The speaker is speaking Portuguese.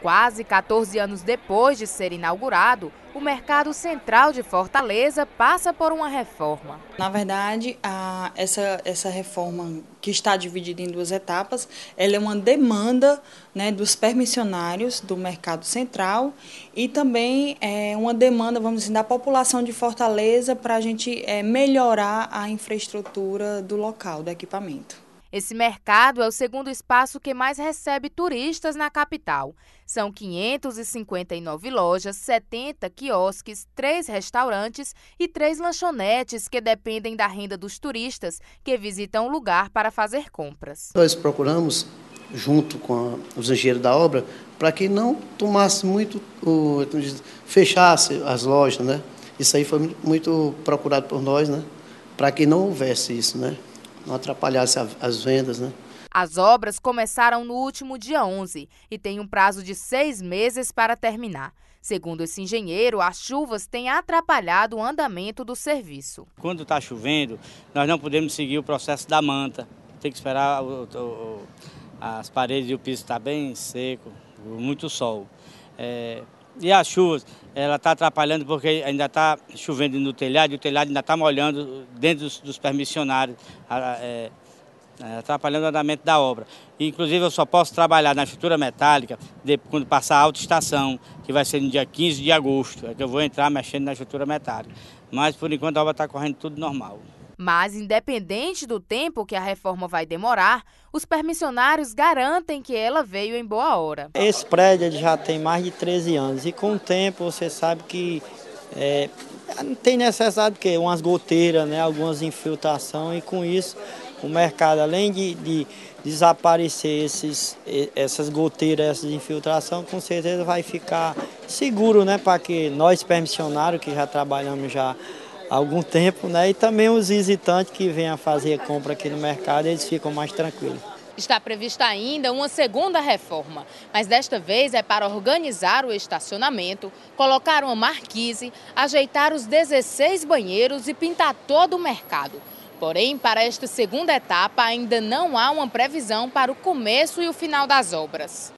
Quase 14 anos depois de ser inaugurado, o Mercado Central de Fortaleza passa por uma reforma. Na verdade, a, essa, essa reforma, que está dividida em duas etapas, ela é uma demanda né, dos permissionários do Mercado Central e também é uma demanda, vamos dizer, da população de Fortaleza para a gente é, melhorar a infraestrutura do local, do equipamento. Esse mercado é o segundo espaço que mais recebe turistas na capital. São 559 lojas, 70 quiosques, três restaurantes e três lanchonetes que dependem da renda dos turistas que visitam o lugar para fazer compras. Nós procuramos, junto com os engenheiros da obra, para que não tomasse muito, fechasse as lojas, né? Isso aí foi muito procurado por nós, né? Para que não houvesse isso, né? não atrapalhasse as vendas, né? As obras começaram no último dia 11 e têm um prazo de seis meses para terminar. Segundo esse engenheiro, as chuvas têm atrapalhado o andamento do serviço. Quando está chovendo, nós não podemos seguir o processo da manta. Tem que esperar o, o, as paredes e o piso estar tá bem seco, muito sol. É, e as chuvas, ela está atrapalhando porque ainda está chovendo no telhado e o telhado ainda está molhando dentro dos, dos permissionários, é, é, atrapalhando o andamento da obra. E, inclusive, eu só posso trabalhar na estrutura metálica de, quando passar a alta estação, que vai ser no dia 15 de agosto, é que eu vou entrar mexendo na estrutura metálica. Mas, por enquanto, a obra está correndo tudo normal. Mas, independente do tempo que a reforma vai demorar, os permissionários garantem que ela veio em boa hora. Esse prédio já tem mais de 13 anos e com o tempo você sabe que é, não tem necessidade que umas goteiras, né, algumas infiltrações e com isso o mercado, além de, de desaparecer esses, essas goteiras, essas infiltrações, com certeza vai ficar seguro, né, para que nós permissionários que já trabalhamos já algum tempo, né? E também os visitantes que vêm a fazer compra aqui no mercado, eles ficam mais tranquilos. Está prevista ainda uma segunda reforma, mas desta vez é para organizar o estacionamento, colocar uma marquise, ajeitar os 16 banheiros e pintar todo o mercado. Porém, para esta segunda etapa ainda não há uma previsão para o começo e o final das obras.